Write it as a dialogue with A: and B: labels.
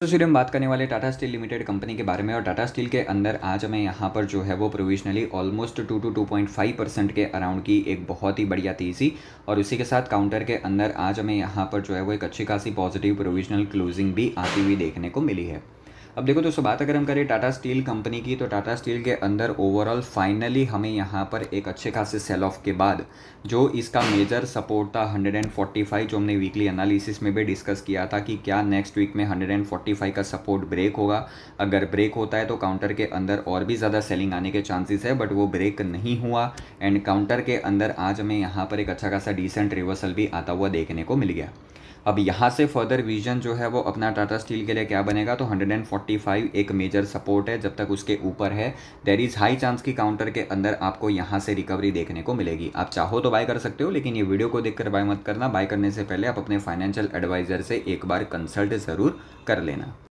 A: तो फिर हम बात करने वाले टाटा स्टील लिमिटेड
B: कंपनी के बारे में और टाटा स्टील के अंदर आज हमें यहाँ पर जो है वो provisionally almost two two two point five percent के अराउंड की एक बहुत ही बढ़िया तेज़ी और उसी के साथ काउंटर के अंदर आज हमें यहाँ पर जो है वो एक अच्छी खासी पॉजिटिव प्रोविजनल क्लोजिंग भी आती हुई देखने को मिली है अब देखो दोस्तों बात अगर हम करें टाटा स्टील कंपनी की तो टाटा स्टील के अंदर ओवरऑल फाइनली हमें यहाँ पर एक अच्छे खासे सेल ऑफ के बाद जो इसका मेजर सपोर्ट था 145 जो हमने वीकली एनालिसिस में भी डिस्कस किया था कि क्या नेक्स्ट वीक में 145 का सपोर्ट ब्रेक होगा अगर ब्रेक होता है तो काउंटर के अंदर और भी ज़्यादा सेलिंग आने के चांसेस है बट वो ब्रेक नहीं हुआ एंड काउंटर के अंदर आज हमें यहाँ पर एक अच्छा खासा डिसेंट रिवर्सल भी आता हुआ देखने को मिल गया अब यहाँ से फर्दर विजन जो है वो अपना टाटा स्टील के लिए क्या बनेगा तो 145 एक मेजर सपोर्ट है जब तक उसके ऊपर है देर इज़ हाई चांस की काउंटर के अंदर आपको यहाँ से रिकवरी देखने को मिलेगी आप चाहो तो बाय कर सकते हो लेकिन ये वीडियो को देखकर बाय मत करना बाय करने से पहले आप अपने फाइनेंशियल एडवाइज़र से एक बार कंसल्ट ज़रूर कर लेना